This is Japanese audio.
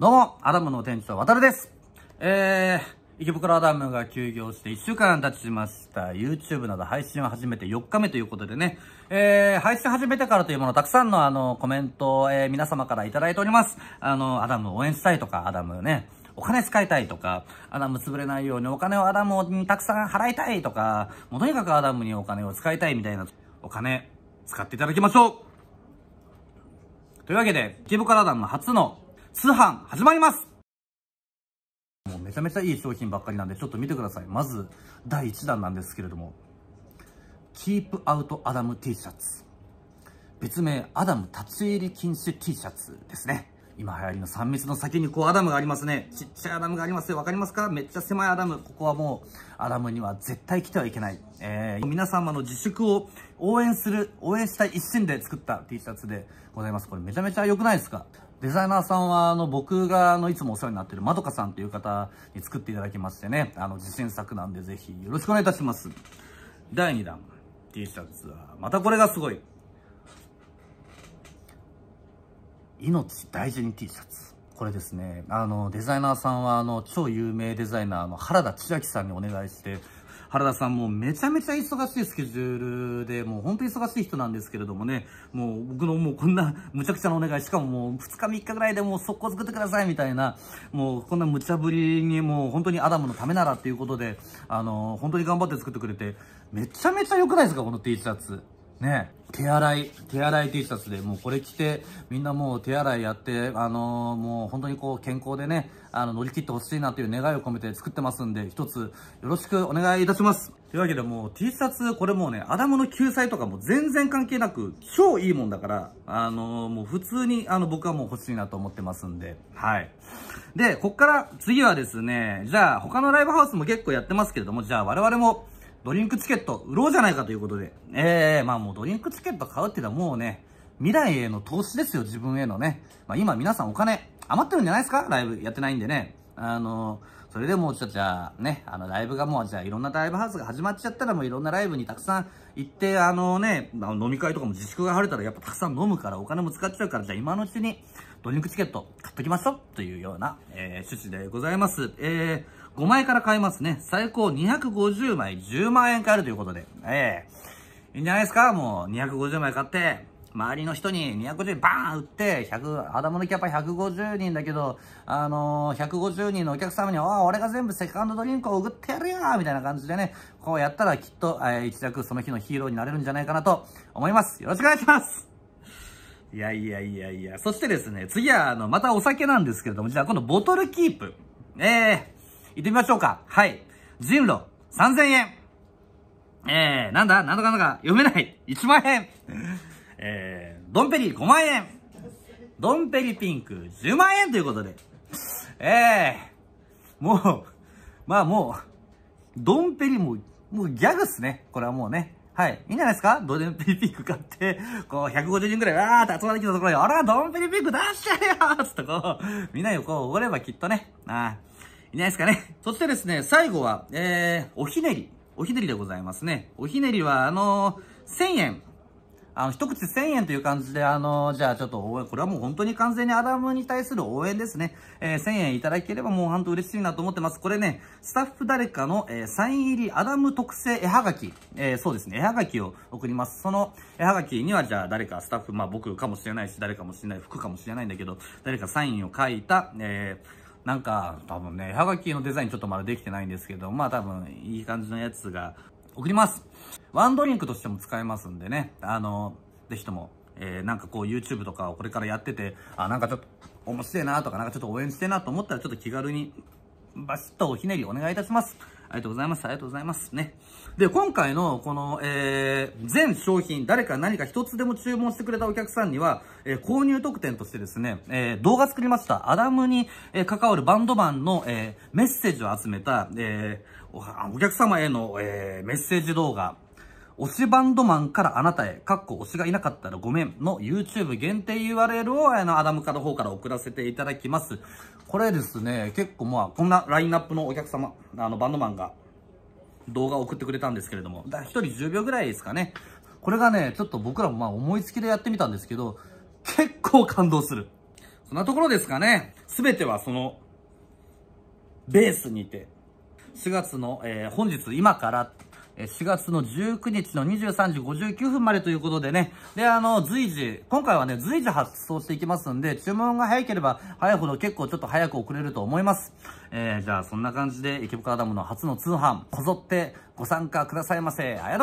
どうも、アダムの店長、渡るです。えー、池袋アダムが休業して1週間経ちました。YouTube など配信を始めて4日目ということでね、えー、配信始めてからというもの、たくさんのあの、コメントを、えー、皆様からいただいております。あの、アダム応援したいとか、アダムね、お金使いたいとか、アダム潰れないようにお金をアダムにたくさん払いたいとか、もうとにかくアダムにお金を使いたいみたいな、お金、使っていただきましょうというわけで、池袋アダム初の通販始まりますもうめちゃめちゃいい商品ばっかりなんで、ちょっと見てください。まず、第1弾なんですけれども、キープアウトアダム T シャツ。別名、アダム立ち入り禁止 T シャツですね。今流行りの3密の先にこうアダムがありますね。ちっちゃいアダムがありますよ。わかりますかめっちゃ狭いアダム。ここはもう、アダムには絶対来てはいけない。えー、皆様の自粛を応援する、応援したい一心で作った T シャツでございます。これめちゃめちゃ良くないですかデザイナーさんは、あの、僕が、あの、いつもお世話になってるまどかさんという方に作っていただきましてね、あの、自践作なんでぜひよろしくお願いいたします。第2弾、T シャツは、またこれがすごい。命大事に T シャツ。これですね、あの、デザイナーさんは、あの、超有名デザイナーの原田千秋さんにお願いして、原田さんもめちゃめちゃ忙しいスケジュールで、もう本当に忙しい人なんですけれどもね、もう僕のもうこんな無茶苦茶なお願い、しかももう2日3日ぐらいでもう速攻作ってくださいみたいな、もうこんな無茶ぶりにもう本当にアダムのためならっていうことで、あの、本当に頑張って作ってくれて、めちゃめちゃ良くないですか、この T シャツ。ね、手洗い、手洗い T シャツで、もうこれ着て、みんなもう手洗いやって、あのー、もう本当にこう健康でね、あの、乗り切ってほしいなという願いを込めて作ってますんで、一つよろしくお願いいたします。というわけでもう T シャツ、これもうね、アダムの救済とかも全然関係なく、超いいもんだから、あのー、もう普通に、あの、僕はもう欲しいなと思ってますんで、はい。で、こっから次はですね、じゃあ他のライブハウスも結構やってますけれども、じゃあ我々も、ドリンクチケット売ろうじゃないかということで。ええー、まあもうドリンクチケット買うっていうのはもうね、未来への投資ですよ、自分へのね。まあ今皆さんお金余ってるんじゃないですかライブやってないんでね。あの、それでもうちょっとじゃあね、あのライブがもうじゃあいろんなライブハウスが始まっちゃったらもういろんなライブにたくさん行って、あのね、飲み会とかも自粛が晴れたらやっぱたくさん飲むからお金も使っちゃうから、じゃあ今のうちにドリンクチケット買っときましょうというような、えー、趣旨でございます。えー5枚から買いますね。最高250枚、10万円買えるということで。ええー、いいんじゃないですかもう250枚買って、周りの人に250円バーン売って、100、頭のキャパ150人だけど、あのー、150人のお客様に、あ俺が全部セカンドドリンクを送ってやるよみたいな感じでね、こうやったらきっと、えー、一躍その日のヒーローになれるんじゃないかなと思います。よろしくお願いしますいやいやいやいや。そしてですね、次は、あの、またお酒なんですけれども、じゃあ今度ボトルキープ。ええー行ってみましょうか。はい。人路3000円。えー、なんだなんだかんだか読めない。1万円。えー、ドンペリ5万円。ドンペリピンク10万円ということで。えー、もう、まあもう、ドンペリも、もうギャグっすね。これはもうね。はい。いいんじゃないですかドンペリピンク買って、こう、150人くらい、わーって集まってきたところに、あら、ドンペリピンク出しちゃえよつってこう、みんなにこう、おごればきっとね、ああ、いないですかね。そしてですね、最後は、えー、おひねり。おひねりでございますね。おひねりは、あのー、1000円。あの、一口1000円という感じで、あのー、じゃあちょっと応援、これはもう本当に完全にアダムに対する応援ですね。えー、1000円いただければもう本当嬉しいなと思ってます。これね、スタッフ誰かの、えー、サイン入りアダム特製絵はがき、えー、そうですね、絵はがきを送ります。その絵はがきにはじゃあ誰かスタッフ、まあ僕かもしれないし、誰かもしれない、服かもしれないんだけど、誰かサインを書いた、えー、なんか、多分ね、ハガキのデザインちょっとまだできてないんですけど、まあ多分、いい感じのやつが送ります。ワンドリンクとしても使えますんでね、あの、ぜひとも、えー、なんかこう YouTube とかをこれからやってて、あ、なんかちょっと面白いなとか、なんかちょっと応援してなと思ったら、ちょっと気軽に、バシッとおひねりお願いいたします。ありがとうございます。ありがとうございます。ね。で、今回の、この、えー、全商品、誰か何か一つでも注文してくれたお客さんには、えー、購入特典としてですね、えー、動画作りました。アダムに、えー、関わるバンドマンの、えー、メッセージを集めた、えー、お客様への、えー、メッセージ動画、推しバンドマンからあなたへ、かっこ推しがいなかったらごめんの YouTube 限定 URL を、あの、アダムカの方から送らせていただきます。これですね、結構まあ、こんなラインナップのお客様、あの、バンドマンが動画を送ってくれたんですけれども、だ1人10秒ぐらいですかね。これがね、ちょっと僕らもまあ思いつきでやってみたんですけど、結構感動する。そんなところですかね。すべてはその、ベースにて、4月の、えー、本日今から4月の19日の23時59分までということでね、で、あの、随時、今回はね、随時発送していきますんで、注文が早ければ早いほど結構ちょっと早く送れると思います。えー、じゃあそんな感じで、池袋アダムの初の通販、こぞってご参加くださいませ。あう